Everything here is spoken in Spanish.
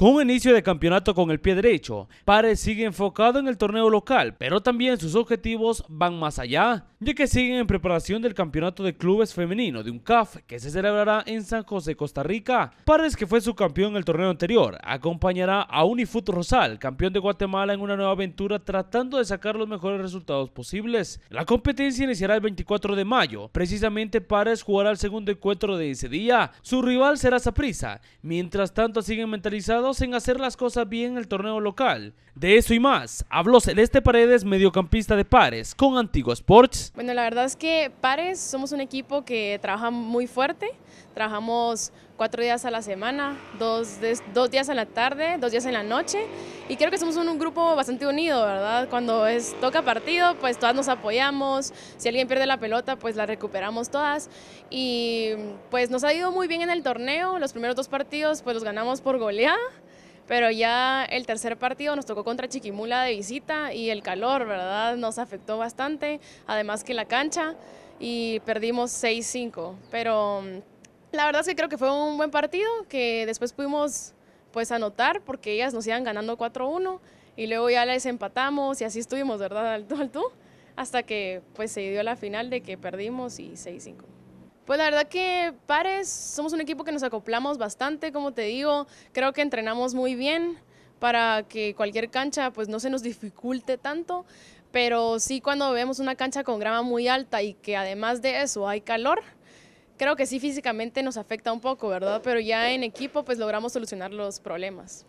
Con un inicio de campeonato con el pie derecho, Párez sigue enfocado en el torneo local, pero también sus objetivos van más allá, ya que siguen en preparación del campeonato de clubes femenino de un CAF que se celebrará en San José, Costa Rica. Párez, que fue su campeón en el torneo anterior, acompañará a Unifut Rosal, campeón de Guatemala en una nueva aventura tratando de sacar los mejores resultados posibles. La competencia iniciará el 24 de mayo, precisamente Párez jugará el segundo encuentro de ese día. Su rival será Saprisa. mientras tanto siguen mentalizados en hacer las cosas bien en el torneo local. De eso y más, habló Celeste Paredes, mediocampista de Pares, con Antiguo Sports. Bueno, la verdad es que Pares somos un equipo que trabaja muy fuerte, trabajamos cuatro días a la semana, dos, dos días a la tarde, dos días en la noche y creo que somos un, grupo bastante unido, ¿verdad? Cuando es, toca partido, pues todas nos apoyamos, si alguien pierde la pelota, pues la recuperamos todas y pues nos ha ido muy bien en el torneo, los primeros dos partidos pues los ganamos por goleada, pero ya el tercer partido nos tocó contra Chiquimula de visita y el calor, ¿verdad? Nos afectó bastante, además que la cancha y perdimos 6-5, pero la verdad es que creo que fue un buen partido, que después pudimos pues anotar porque ellas nos iban ganando 4-1 y luego ya les empatamos y así estuvimos, ¿verdad? Al tú hasta que pues se dio la final de que perdimos y 6-5. Pues la verdad que pares, somos un equipo que nos acoplamos bastante, como te digo, creo que entrenamos muy bien para que cualquier cancha pues no se nos dificulte tanto, pero sí cuando vemos una cancha con grama muy alta y que además de eso hay calor, creo que sí físicamente nos afecta un poco, ¿verdad? Pero ya en equipo pues logramos solucionar los problemas.